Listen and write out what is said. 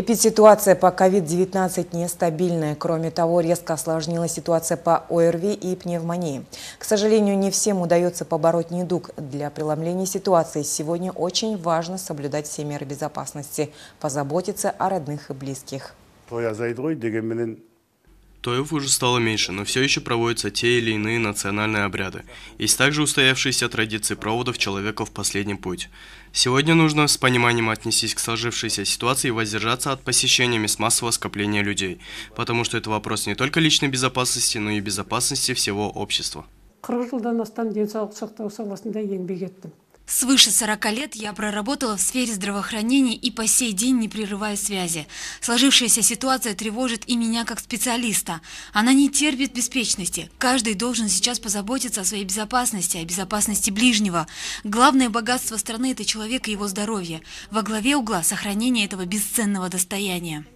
Эпидситуация по COVID-19 нестабильная. Кроме того, резко осложнилась ситуация по ОРВИ и пневмонии. К сожалению, не всем удается побороть недуг. Для преломления ситуации сегодня очень важно соблюдать все меры безопасности, позаботиться о родных и близких. Стоев уже стало меньше, но все еще проводятся те или иные национальные обряды. Есть также устоявшиеся традиции проводов человека в последний путь. Сегодня нужно с пониманием отнестись к сложившейся ситуации и воздержаться от посещения мест массового скопления людей, потому что это вопрос не только личной безопасности, но и безопасности всего общества. 40 Свыше 40 лет я проработала в сфере здравоохранения и по сей день не прерываю связи. Сложившаяся ситуация тревожит и меня как специалиста. Она не терпит беспечности. Каждый должен сейчас позаботиться о своей безопасности, о безопасности ближнего. Главное богатство страны – это человек и его здоровье. Во главе угла – сохранение этого бесценного достояния.